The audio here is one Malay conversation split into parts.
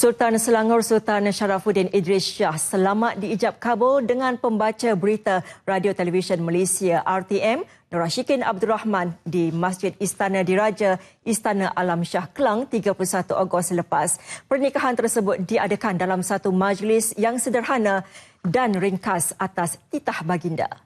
Sultan Selangor Sultan Sharafuddin Idris Shah selamat diijab kabul dengan pembaca berita Radio Televisyen Malaysia RTM Norashikin Abdul Rahman di Masjid Istana Diraja Istana Alam Shah Kelang 31 Ogos lepas. Pernikahan tersebut diadakan dalam satu majlis yang sederhana dan ringkas atas titah baginda.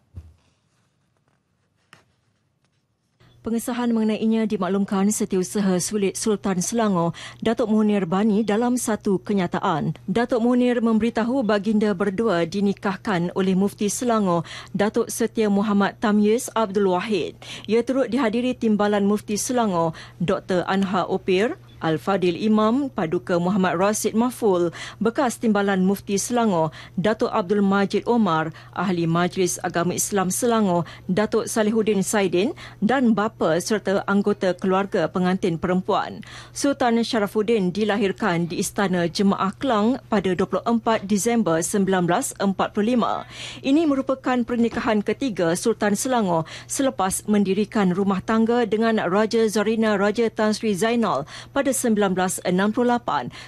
Pengesahan mengenainya dimaklumkan setiausaha sulit Sultan Selangor, Datuk Munir Bani dalam satu kenyataan. Datuk Munir memberitahu baginda berdua dinikahkan oleh Mufti Selangor, Datuk Setia Muhammad Tamyiz Abdul Wahid. Ia turut dihadiri timbalan Mufti Selangor, Dr. Anha Opir, Al-Fadil Imam, Paduka Muhammad Rasid Maful, bekas Timbalan Mufti Selangor, Datuk Abdul Majid Omar, Ahli Majlis Agama Islam Selangor, Datuk Salihuddin Saidin dan bapa serta anggota keluarga pengantin perempuan. Sultan Sharafuddin dilahirkan di Istana Jemaah Kelang pada 24 Disember 1945. Ini merupakan pernikahan ketiga Sultan Selangor selepas mendirikan rumah tangga dengan Raja Zarina Raja Tan Sri Zainal pada 1968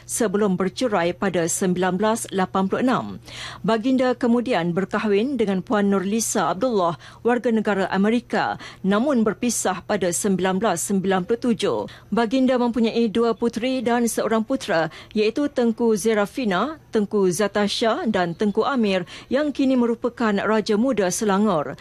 sebelum bercerai pada 1986. Baginda kemudian berkahwin dengan Puan Nurlisa Abdullah, warga negara Amerika, namun berpisah pada 1997. Baginda mempunyai dua puteri dan seorang putera iaitu Tengku Zerafina, Tengku Zatasha dan Tengku Amir yang kini merupakan Raja Muda Selangor.